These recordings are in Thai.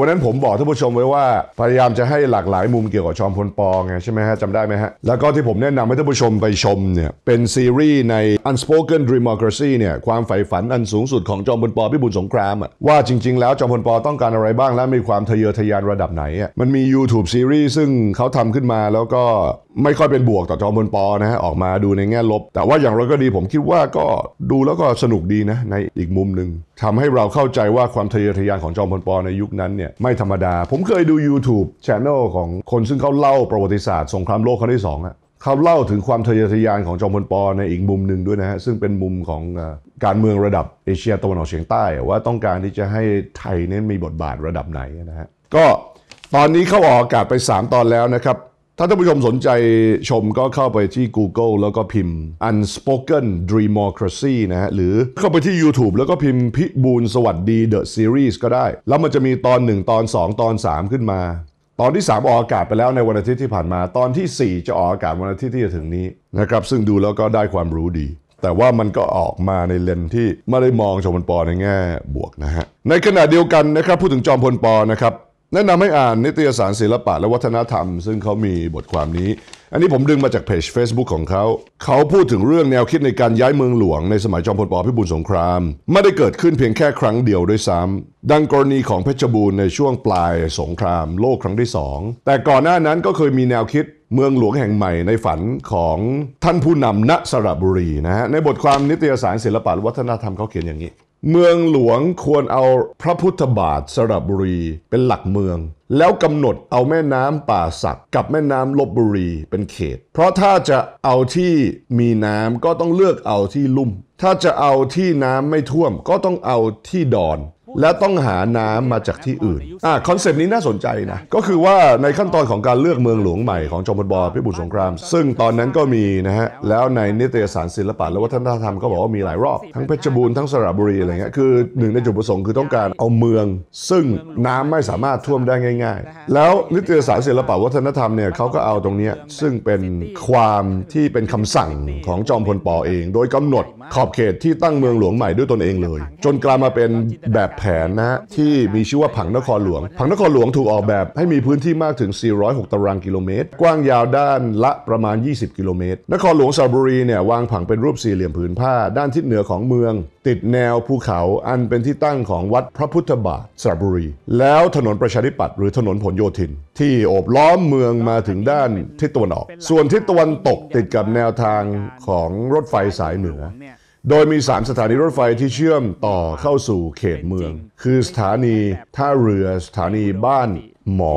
วันนั้นผมบอกท่านผู้ชมไว้ว่า พยายามจะให้หลากหลายมุมเกี่ยวกับชอมพลปองไงใช่ไหมฮะจำได้ไหมฮะ แล้วก็ที่ผมแนะนำให้ท่านผู้ชมไปชมเนี่ยเป็นซีรีส์ใน Unspoken Democracy เนี่ยความใฝ่ฝันอันสูงสุดของจอมพลปอพิบูลสงครามอะว่าจริงๆ แล้วจอมพลปอต้องการอะไรบ้างและมีความทะเยอทะยานระดับไหนอะมันมี YouTube ซีรีส์ซึ่งเขาทำขึ้นมาแล้วก็ไม่ค่อยเป็นบวกต่อจอมพลปอนะฮะออกมาดูในแง่ลบ แต่ว่าอย่างไรก็ดีผมคิดว่าก็ดูแล้วก็สนุกดีนะในอีกมุมหนึ่งทำให้เราเข้าใจว่าความทะเยอทะยานของจอมพลปอในยุคนั้นเนี่ยไม่ธรรมดา ผมเคยดู YouTube c h anel ของคนซึ่งเขาเล่าประวัติศาสตร์ สงครามโลกครั้งที่สองอะเขาเล่าถึงความทะเยอทะยานของจอมพลปอในอีกมุมหนึ่งด้วยนะฮะ ซึ่งเป็นมุมของการเมืองระดับเอเชียตะวันออกเฉียงใต้ ว่าต้องการที่จะให้ไทยนี้นมีบทบาทระดับไหนนะฮะ ก็ตอนนี้เขาออกอากาศไป 3 ตอนแล้วนะครับถ้าท่านผู้ชมสนใจชมก็เข้าไปที่ Google แล้วก็พิมพ์ Unspoken Democracy นะฮะ หรือเข้าไปที่ YouTube แล้วก็พิมพ์พิบูลสวัสดี The Series ก็ได้ แล้วมันจะมีตอน 1 ตอน 2 ตอน 3 ขึ้นมา ตอนที่ 3 ออกอากาศไปแล้วในวันอาทิตย์ที่ผ่านมา ตอนที่ 4 จะออกอากาศวันอาทิตย์ที่จะถึงนี้นะครับ ซึ่งดูแล้วก็ได้ความรู้ดี แต่ว่ามันก็ออกมาในเลนที่ไม่ได้มองชมพลปอในแง่บวกนะฮะในขณะเดียวกันนะครับ พูดถึงจอมพลปอนะครับแนะนำให้อ่าน นิตยสารศิลปะและวัฒนธรรมซึ่งเขามีบทความนี้ อันนี้ผมดึงมาจากเพจ Facebook ของเขา เขาพูดถึงเรื่องแนวคิดในการย้ายเมืองหลวง ในสมัยจอมพลปพิบูลสงคราม ไม่ได้เกิดขึ้นเพียงแค่ครั้งเดียวด้วยซ้ำดังกรณีของเพชรบูรณ์ในช่วงปลายสงคราม โลกครั้งที่ 2 แต่ก่อนหน้านั้นก็เคยมีแนวคิดเมืองหลวงแห่งใหม่ในฝันของท่านผู้นำณสระบุรีนะฮะในบทความนิตยสารศิลปะวัฒนธรรมเขาเขียนอย่างนี้เมืองหลวงควรเอาพระพุทธบาทสระบุรีเป็นหลักเมือง แล้วกำหนดเอาแม่น้ำป่าสักกับแม่น้ำลบบุรีเป็นเขต เพราะถ้าจะเอาที่มีน้ำก็ต้องเลือกเอาที่ลุ่ม ถ้าจะเอาที่น้ำไม่ท่วมก็ต้องเอาที่ดอนแล้วต้องหาน้ำมาจากที่อื่น อ่าคอนเซปต์นี้น่าสนใจนะก็คือว่าในขั้นตอนของการเลือกเมืองหลวงใหม่ ของจอมพลบอพิบูลสงคราม ซึ่งตอนนั้นก็มีนะฮะแล้วในนิตยสารศิลปะและวัฒนธรรมก็บอกว่ามีหลายรอบทั้งเพชรบูรณ์ทั้งสระบุรีอะไรเงี้ยคือหนึ่ง ในจุดประสงค์ คือต้องการเอาเมือง ซึ่งน้ำไม่สามารถท่วมได้ง่าย ๆ แล้วนิตยสารศิลปะวัฒนธรรมเนี่ยเขาก็เอาตรงนี้ซึ่งเป็นความที่เป็นคำสั่งของจอมพลปอเอง โดยกำหนดขอบเขตที่ตั้งเมืองหลวงใหม่ด้วยตนเองเลย จนกลายมาเป็นแบบแผนนะที่มีชื่อว่าผังนครหลวง ผังนครหลวงถูกออกแบบให้มีพื้นที่มากถึง 406 ตารางกิโลเมตร กว้างยาวด้านละประมาณ 20 กิโลเมตร นครหลวงสระบุรีเนี่ยวางผังเป็นรูปสี่เหลี่ยมผืนผ้าด้านทิศเหนือของเมือง ติดแนวภูเขาอันเป็นที่ตั้งของวัดพระพุทธบาทสระบุรี แล้วถนนประชาธิปัตย์หรือถนนผลโยธินที่โอบล้อมเมืองมาถึงด้านทิศตะวันออก ส่วนทิศตะวันตกติดกับแนวทางของรถไฟสายเหนือโดยมี 3 สถานีรถไฟที่เชื่อมต่อเข้าสู่เขตเมือง คือสถานีท่าเรือสถานีบ้านหมอ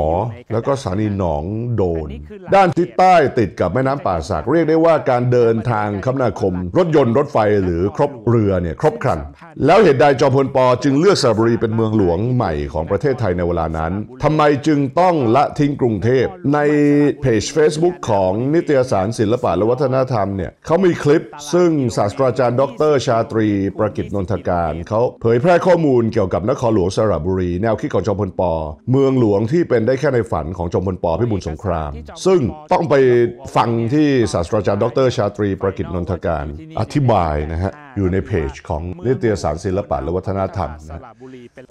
แล้วก็สถานีหนองโดน ด้านทิศใต้ติดกับแม่น้ำป่าสัก เรียกได้ว่าการเดินทางคมนาคม รถยนต์รถไฟหรือครบเรือเนี่ยครบครัน แล้วเหตุใดจอมพลปอจึงเลือกสระบุรีเป็นเมืองหลวงใหม่ของประเทศไทยในเวลานั้นทำไมจึงต้องละทิ้งกรุงเทพ ในเพจ Facebook ของนิตยสารศิลปะและวัฒนธรรมเนี่ยเขามีคลิป ซึ่งศาสตราจารย์ดร ชาตรีประกิจนนทการเขาเผยแพร่ข้อมูลเกี่ยวกับนครหลวงสระบุรีแนวคิดของจอมพลปอเมืองหลวงที่ที่เป็นได้แค่ในฝันของจอมพลปพิบูลสงคราม ซึ่งต้องไปฟังที่ศาสตราจารย์ดรชาตรีประกิจนนทการ อธิบายนะฮะ อยู่ในเพจของนิตยสารศิลปะและวัฒนธรรมนะ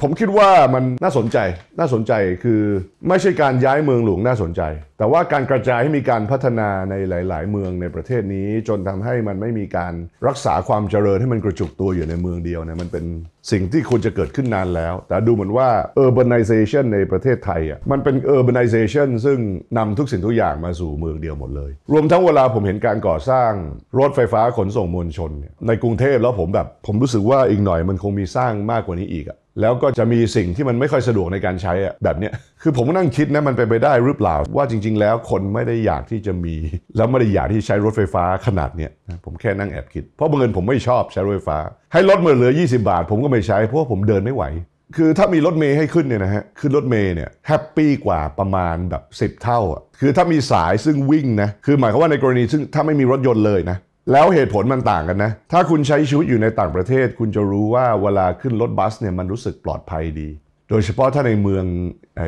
ผมคิดว่ามันน่าสนใจน่าสนใจคือไม่ใช่การย้ายเมืองหลวงน่าสนใจแต่ว่าการกระจายให้มีการพัฒนาในหลาย ๆ เมืองในประเทศนี้ จนทำให้มันไม่มีการรักษาความเจริญให้มันกระจุกตัวอยู่ในเมืองเดียวเนี่ยมันเป็นสิ่งที่ควรจะเกิดขึ้นนานแล้ว แต่ดูเหมือนว่า urbanization ในประเทศไทยอ่ะมันเป็น urbanization ซึ่งนำทุกสิ่งทุกอย่างมาสู่เมืองเดียวหมดเลย รวมทั้งเวลาผมเห็นการก่อสร้างรถไฟฟ้าขนส่งมวลชนในกรุงเทพแล้วผมแบบผมรู้สึกว่าอีกหน่อยมันคงมีสร้างมากกว่านี้อีกอ่ะแล้วก็จะมีสิ่งที่มันไม่ค่อยสะดวกในการใช้อะแบบเนี้ยคือผมก็นั่งคิดนะมันเป็นไปได้หรือเปล่าว่าจริงๆแล้วคนไม่ได้อยากที่จะมี แล้วไม่ได้อยากที่ใช้รถไฟฟ้าขนาดเนี้ยผมแค่นั่งแอบคิด เพราะบางเงินผมไม่ชอบใช้รถไฟฟ้า ให้ลดมอเหลือ 20 บาท ผมก็ไม่ใช้ เพราะผมเดินไม่ไหว คือถ้ามีรถเมย์ให้ขึ้นเนี่ยนะฮะขึ้นรถเมย์เนี่ยแฮปปี้กว่าประมาณแบบ 10 เท่าอ่ะคือถ้ามีสายซึ่งวิ่งนะคือหมายความว่าในกรณีซึ่งถ้าไม่มีรถยนต์เลยนะแล้วเหตุผลมันต่างกันนะ ถ้าคุณใช้ชีวิตอยู่ในต่างประเทศคุณจะรู้ว่าเวลาขึ้นรถบัสเนี่ยมันรู้สึกปลอดภัยดี โดยเฉพาะถ้าในเมือง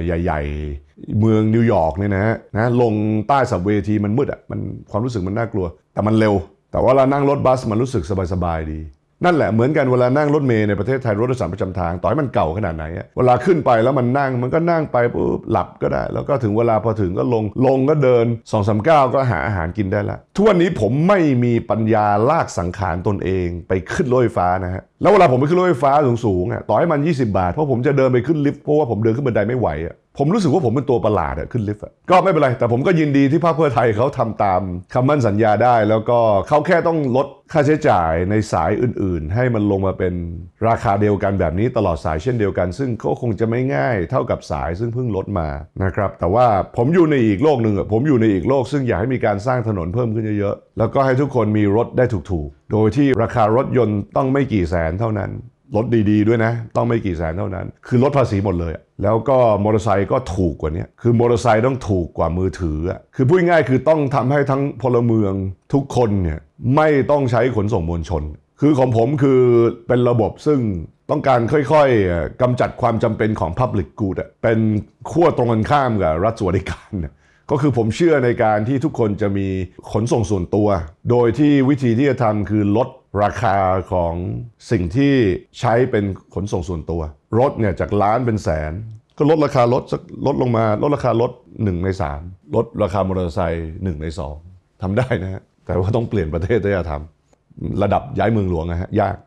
ใหญ่ ๆ เมืองนิวยอร์กเนี่ยนะฮะนะลงใต้สับเวทีมันมืดอะ่ะ มันความรู้สึกมันน่ากลัว แต่มันเร็ว แต่ว่าเรานั่งรถบัสมันรู้สึกสบาย ๆ ดีนั่นแหละ เหมือนกันเวลานั่งรถเมย์ในประเทศไทยรถโดยสารประจำทาง ต่อยมันเก่าขนาดไหน เวลาขึ้นไปแล้วมันนั่ง มันก็นั่งไปปุ๊บหลับก็ได้แล้วก็ถึงเวลาพอถึงก็ลงลงก็เดิน2อสาก็หาอาหารกินได้ละทุกวันนี้ผมไม่มีปัญญาลากสังขารตนเอง ไปขึ้นรถไฟฟ้านะฮะแล้วเวลาผมไปขึ้นรถไฟฟ้าสูงๆอ่ะต่อให้มัน 20 บาท เพราะผมจะเดินไปขึ้นลิฟต์เพราะว่าผมเดินขึ้นบันไดไม่ไหวอ่ะผมรู้สึกว่าผมเป็นตัวประหลาดอะขึ้นลิฟต์ก็ไม่เป็นไร แต่ผมก็ยินดีที่ภาคเพื่อไทยเขาทำตาม คำมั่นสัญญาได้ แล้วก็เขาแค่ต้องลดค่าใช้จ่ายในสายอื่นๆ ให้มันลงมาเป็นราคาเดียวกันแบบนี้ตลอดสายเช่นเดียวกัน ซึ่งก็คงจะไม่ง่ายเท่ากับสายซึ่งเพิ่งลดมานะครับ แต่ว่าผมอยู่ในอีกโลกหนึ่งอะผมอยู่ในอีกโลกซึ่งอยากให้มีการสร้างถนนเพิ่มขึ้นเยอะๆแล้วก็ให้ทุกคนมีรถได้ถูกๆ โดยที่ราคารถยนต์ต้องไม่กี่แสนเท่านั้นรถดีๆด้วยนะ ต้องไม่กี่แสนเท่านั้น คือลดภาษีหมดเลย แล้วก็มอเตอร์ไซค์ก็ถูกกว่านี้คือมอเตอร์ไซค์ต้องถูกกว่ามือถือ คือพูดง่ายคือต้องทำให้ทั้งพลเมืองทุกคนเนี่ยไม่ต้องใช้ขนส่งมวลชน คือของผมคือเป็นระบบซึ่งต้องการค่อยๆกำจัดความจำเป็นของ Public Good เป็นขั้วตรงกันข้ามกับ รัฐสวัสดิการก็คือผมเชื่อในการที่ทุกคนจะมีขนส่งส่วนตัว โดยที่วิธีที่จะทำคือลดราคาของสิ่งที่ใช้เป็นขนส่งส่วนตัว รถเนี่ยจากล้านเป็นแสน ก็ลดราคารถสักลดลงมา ลดราคารถ1ใน3ลดราคามอเตอร์ไซค์1ใน2 ทำได้นะฮะแต่ว่าต้องเปลี่ยนประเทศถ้าจะทำระดับย้ายเมืองหลวงนะฮะยาก